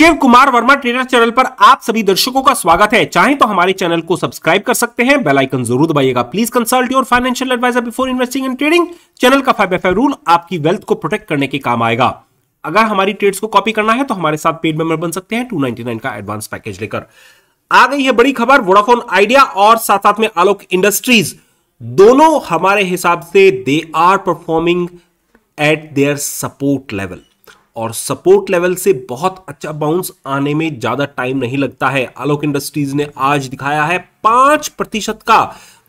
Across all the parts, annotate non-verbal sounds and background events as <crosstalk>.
Shiv Kumar Verma trainer channel पर आप सभी दर्शकों का स्वागत है चाहे तो हमारे चैनल को सब्सक्राइब कर सकते हैं बेल आइकन जरूर दबाइएगा please consult your financial advisor before investing in trading channel का फाइव एफ रूल आपकी वेल्थ को प्रोटेक्ट करने के काम आएगा अगर हमारी ट्रेड्स को कॉपी करना है तो हमारे साथ पेड मेंबर बन सकते हैं टू का एडवांस पैकेज लेकर आ गई है बड़ी खबर वोडाफोन आइडिया और साथ साथ में आलोक इंडस्ट्रीज दोनों हमारे हिसाब से they are performing at their support level और सपोर्ट लेवल से बहुत अच्छा बाउंस आने में ज्यादा टाइम नहीं लगता है आलोक इंडस्ट्रीज ने आज दिखाया है पांच प्रतिशत का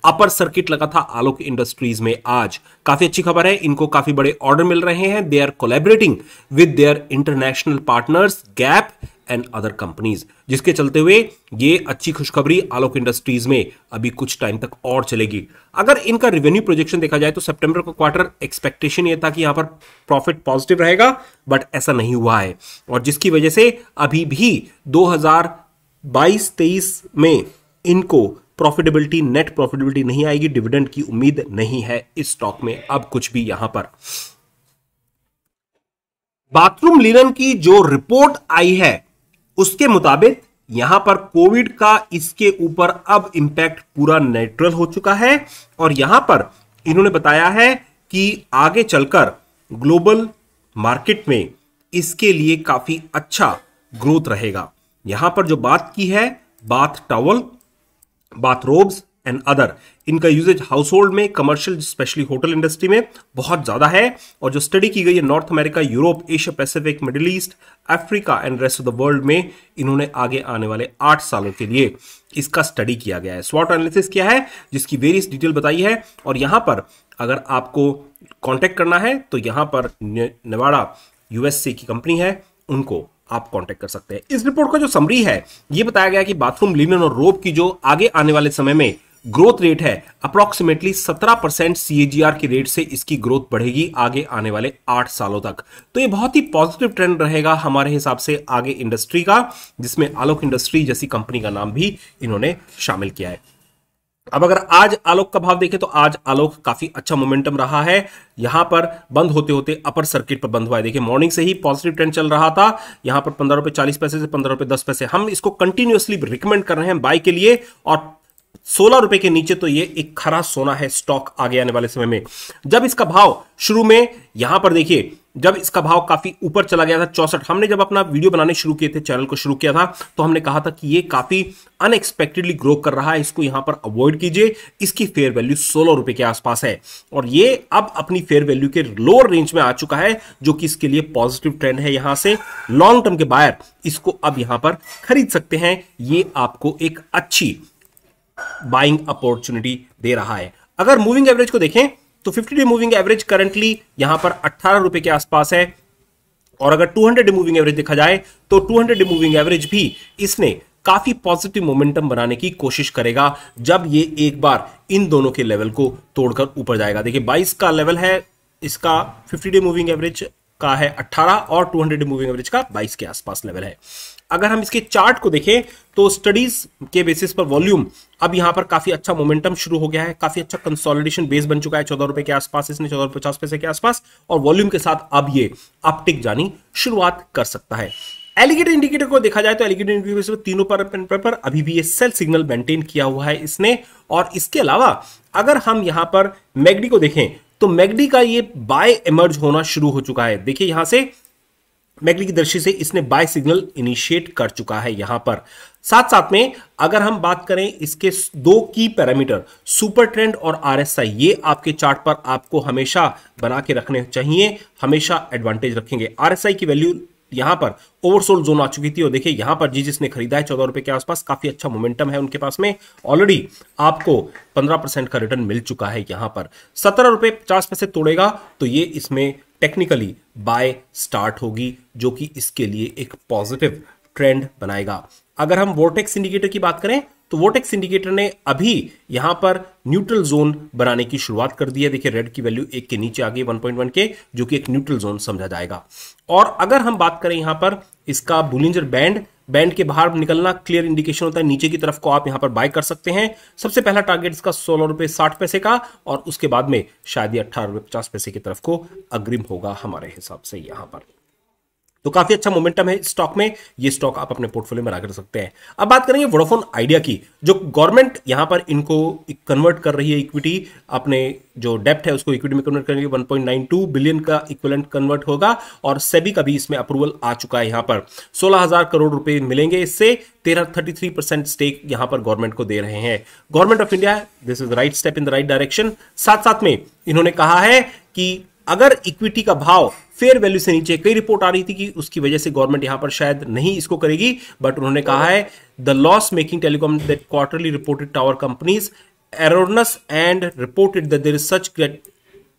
अपर सर्किट लगा था आलोक इंडस्ट्रीज में आज काफी अच्छी खबर है इनको काफी बड़े ऑर्डर मिल रहे हैं they are collaborating with their international partners Gap and other companies जिसके चलते हुए ये अच्छी खुशखबरी आलोक इंडस्ट्रीज में अभी कुछ टाइम तक और चलेगी अगर इनका रेवेन्यू प्रोजेक्शन देखा जाए तो सेप्टेम्बर का क्वार्टर एक्सपेक्टेशन ये था कि यहाँ पर प्रॉफिट पॉजिटिव रहेगा बट ऐसा नहीं हुआ है और जिसकी वजह से अभी भी दो हजार में इनको प्रॉफिटेबिलिटी नेट प्रॉफिटेबिलिटी नहीं आएगी डिविडेंड की उम्मीद नहीं है इस स्टॉक में अब कुछ भी यहां पर बाथरूम लिनन की जो रिपोर्ट आई है उसके मुताबिक यहां पर कोविड का इसके ऊपर अब इंपैक्ट पूरा नेचुरल हो चुका है और यहां पर इन्होंने बताया है कि आगे चलकर ग्लोबल मार्केट में इसके लिए काफी अच्छा ग्रोथ रहेगा यहां पर जो बात की है bath towel bathrobes and other इनका यूजेज हाउस होल्ड में कमर्शियल स्पेशली होटल इंडस्ट्री में बहुत ज़्यादा है और जो स्टडी की गई है North America Europe Asia Pacific Middle East Africa and rest of the world में इन्होंने आगे आने वाले आठ सालों के लिए इसका स्टडी किया गया है स्वॉट एनालिसिस किया है जिसकी वेरियस डिटेल बताई है और यहाँ पर अगर आपको कॉन्टैक्ट करना है तो यहाँ पर नेवाड़ा यूएसए की कंपनी है उनको आप कांटेक्ट कर सकते हैं इस रिपोर्ट का जो समरी है ये बताया गया कि बाथरूम लिनन और रोब की जो आगे आने वाले समय में ग्रोथ रेट है अप्रोक्सीमेटली 17 परसेंट सी की रेट से इसकी ग्रोथ बढ़ेगी आगे आने वाले आठ सालों तक तो ये बहुत ही पॉजिटिव ट्रेंड रहेगा हमारे हिसाब से आगे इंडस्ट्री का जिसमें आलोक इंडस्ट्री जैसी कंपनी का नाम भी इन्होंने शामिल किया है अब अगर आज आलोक का भाव देखें तो आज आलोक काफी अच्छा मोमेंटम रहा है यहां पर बंद होते होते अपर सर्किट पर बंद हुआ है देखिए मॉर्निंग से ही पॉजिटिव ट्रेंड चल रहा था यहां पर पंद्रह रुपए चालीस पैसे से पंद्रह रुपए दस पैसे हम इसको कंटिन्यूअसली रिकमेंड कर रहे हैं बाय के लिए और सोलह रुपए के नीचे तो ये एक खरा सोना है स्टॉक आगे आने वाले समय में जब इसका भाव शुरू में यहां पर देखिए जब इसका भाव काफी ऊपर चला गया था चौसठ हमने जब अपना वीडियो बनाने शुरू किए थे चैनल को शुरू किया था तो हमने कहा था कि ये काफी अनएक्सपेक्टेडली ग्रो कर रहा है इसको यहां पर अवॉइड कीजिए इसकी फेयर वैल्यू सोलह रुपए के आसपास है और ये अब अपनी फेयर वैल्यू के लोअर रेंज में आ चुका है जो कि इसके लिए पॉजिटिव ट्रेंड है यहां से लॉन्ग टर्म के बायर इसको अब यहां पर खरीद सकते हैं ये आपको एक अच्छी बाइंग अपॉर्चुनिटी दे रहा है अगर मूविंग एवरेज को देखें तो 50 डे मूविंग एवरेज करंटली यहां पर अट्ठारह रुपए के आसपास है और अगर 200 हंड्रेड मूविंग एवरेज देखा जाए तो 200 हंड्रेड मूविंग एवरेज भी इसने काफी पॉजिटिव मोमेंटम बनाने की कोशिश करेगा जब ये एक बार इन दोनों के लेवल को तोड़कर ऊपर जाएगा देखिए बाईस का लेवल है इसका 50 डे मूविंग एवरेज का है 18 और 200 डे मूविंग एवरेज का 22 के आसपास लेवल है अगर हम इसके चार्ट को देखें तो स्टडीज के बेसिस पर वॉल्यूम अब यहां पर काफी अच्छा मोमेंटम शुरू हो गया है काफी अच्छा कंसोलिडेशन बेस बन चुका है चौदह रुपए के आसपास इसने चौदह रुपए पचास पैसे के आसपास और वॉल्यूम के साथ अब ये अपटिक जानी शुरुआत कर सकता है एलिगेटर इंडिकेटर को देखा जाए तो एलिगेटर इंडिकेटर तीनों पर, पर, पर अभी भी ये सेल सिग्नल मेंटेन किया हुआ है इसने और इसके अलावा अगर हम यहां पर मैगडी को देखें तो मैगडी का ये बाय इमर्ज होना शुरू हो चुका है देखिए यहां से मैगली की दृष्टि से इसने बाय सिग्नल इनिशिएट कर चुका है यहां पर साथ साथ में अगर हम बात करें इसके दो की पैरामीटर सुपर ट्रेंड और आरएसआई ये आपके चार्ट पर आपको हमेशा बना के रखने चाहिए हमेशा एडवांटेज रखेंगे आरएसआई की वैल्यू यहां पर ओवरसोल्ड जोन आ चुकी थी और देखिए यहां पर जी जिसने खरीदा है चौदह रुपए के आसपास काफी अच्छा मोमेंटम है उनके पास में ऑलरेडी आपको पंद्रह परसेंट का रिटर्न मिल चुका है यहां पर सत्रह रुपए पचास पैसे तोड़ेगा तो ये इसमें टेक्निकली बाय स्टार्ट होगी जो कि इसके लिए एक पॉजिटिव ट्रेंड बनाएगा अगर हम वोटेक्स इंडिकेटर की बात करें तो वोटेक्स इंडिकेटर ने अभी यहां पर न्यूट्रल जोन बनाने की शुरुआत कर दी है देखिए रेड की वैल्यू एक के नीचे आ गई 1.1 के जो कि एक न्यूट्रल जोन समझा जाएगा और अगर हम बात करें यहां पर इसका बुलिंजर बैंड बैंड के बाहर निकलना क्लियर इंडिकेशन होता है नीचे की तरफ को आप यहां पर बाय कर सकते हैं सबसे पहला टारगेट इसका सोलह रुपए साठ पैसे का और उसके बाद में शायद ये अट्ठारह रुपए पचास पैसे की तरफ को अग्रिम होगा हमारे हिसाब से यहां पर तो काफी अच्छा मोमेंटम है स्टॉक में ये स्टॉक आप अपने पोर्टफोलियो में कर सकते हैं अब बात करेंगे वोडाफोन आइडिया की जो गवर्नमेंट यहां पर इनको कन्वर्ट कर रही है इक्विटी अपने जो डेप्ट है उसको इक्विटी में कन्वर्ट करेंगे 1.92 बिलियन का इक्विलेंट कन्वर्ट होगा और सेबी का भी इसमें अप्रूवल आ चुका है यहां पर सोलह करोड़ रुपए मिलेंगे इससे तेरह थर्टी थ्री परसेंट स्टेक यहां पर गवर्नमेंट को दे रहे हैं government of India this is right step in the right direction साथ साथ में इन्होंने कहा है कि अगर इक्विटी का भाव फेयर वैल्यू से नीचे कई रिपोर्ट आ रही थी कि उसकी वजह से गवर्नमेंट यहां पर शायद नहीं इसको करेगी बट उन्होंने कहा है the loss making telecom that quarterly reported tower companies एरोनस and reported there there is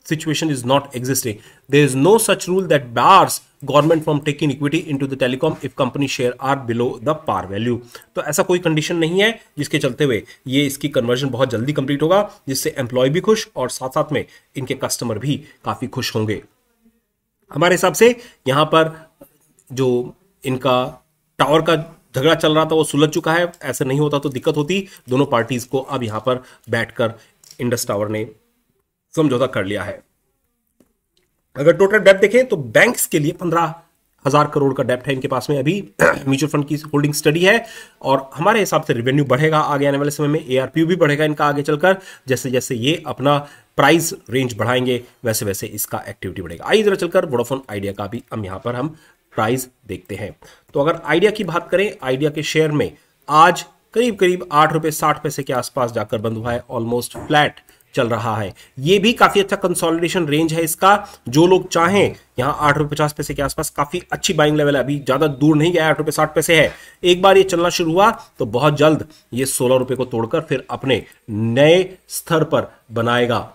situation is not existing. There is no such rule that bars government from taking equity into the telecom if company share are below the par value तो ऐसा कोई condition नहीं है जिसके चलते हुए ये इसकी कन्वर्जन बहुत जल्दी कंप्लीट होगा जिससे एम्प्लॉय भी खुश और साथ साथ में इनके कस्टमर भी काफ़ी खुश होंगे हमारे हिसाब से यहाँ पर जो इनका टावर का झगड़ा चल रहा था वो सुलझ चुका है ऐसा नहीं होता तो दिक्कत होती दोनों पार्टीज को अब यहाँ पर बैठकर इंडस टावर ने समझौता कर लिया है अगर टोटल डेप्ट देखें तो बैंक्स के लिए पंद्रह हजार करोड़ का डेप्ट है इनके पास में अभी म्यूचुअल <clears throat> फंड की होल्डिंग स्टडी है और हमारे हिसाब से रेवेन्यू बढ़ेगा आगे आने वाले समय में एआरपीयू भी बढ़ेगा इनका आगे चलकर जैसे जैसे ये अपना प्राइस रेंज बढ़ाएंगे वैसे वैसे इसका एक्टिविटी बढ़ेगा आइए जरा चलकर वोडाफोन आइडिया का भी हम यहां पर हम प्राइस देखते हैं तो अगर आइडिया की बात करें आइडिया के शेयर में आज करीब करीब आठ रुपए साठ पैसे के आसपास जाकर बंद हुआ है ऑलमोस्ट फ्लैट चल रहा है ये भी काफी अच्छा कंसोलिडेशन रेंज है इसका जो लोग चाहें यहाँ आठ रुपए पचास पैसे के आसपास काफी अच्छी बाइंग लेवल है अभी ज्यादा दूर नहीं गया आठ रुपए साठ पैसे है एक बार ये चलना शुरू हुआ तो बहुत जल्द ये सोलह रुपए को तोड़कर फिर अपने नए स्तर पर बनाएगा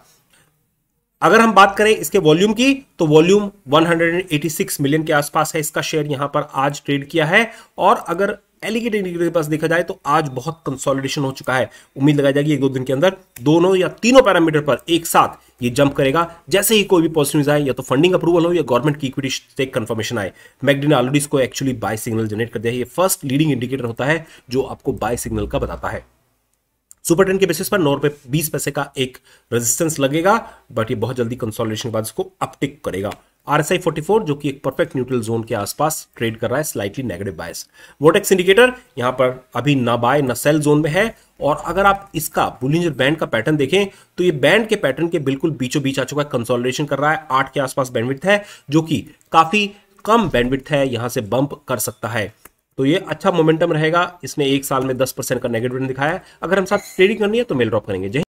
अगर हम बात करें इसके वॉल्यूम की तो वॉल्यूम 186 मिलियन के आसपास है इसका शेयर यहां पर आज ट्रेड किया है और अगर एलिगेटेड इंडिकेटर के पास देखा जाए तो आज बहुत कंसोलिडेशन हो चुका है उम्मीद लगाई जाएगी एक दो दिन के अंदर दोनों या तीनों पैरामीटर पर एक साथ ये जंप करेगा जैसे ही कोई भी पॉजिटिव आए या तो फंडिंग अप्रूवल हो या गवर्नमेंट की इक्विटी स्टेक कंफर्मेशन आए मैगडी ने ऑलरेडी इसको एक्चुअली बाय सिग्नल जनरेट कर दिया है ये फर्स्ट लीडिंग इंडिकेटर होता है जो आपको बाय सिग्नल का बताता है सुपर टेन के बेसिस पर नौ रुपए बीस पैसे का एक रेजिस्टेंस लगेगा बट ये बहुत जल्दी कंसोलिडेशन के बाद इसको अपटिक करेगा आर एस जो कि एक परफेक्ट न्यूट्रल जोन के आसपास ट्रेड कर रहा है slightly negative bias vortex indicator यहां पर अभी ना बाय ना सेल जोन में है और अगर आप इसका बुलिंजर बैंड का पैटर्न देखें तो ये बैंड के पैटर्न के बिल्कुल बीचों बीच आ चुका है कंसोलिडेशन कर रहा है आठ के आसपास बैंडविड्थ है जो कि काफी कम बैंडविड्थ है यहां से बंप कर सकता है तो ये अच्छा मोमेंटम रहेगा इसने एक साल में दस परसेंट का नेगेटिव दिखाया अगर हम साथ ट्रेडिंग करनी है तो मेल ड्रॉप करेंगे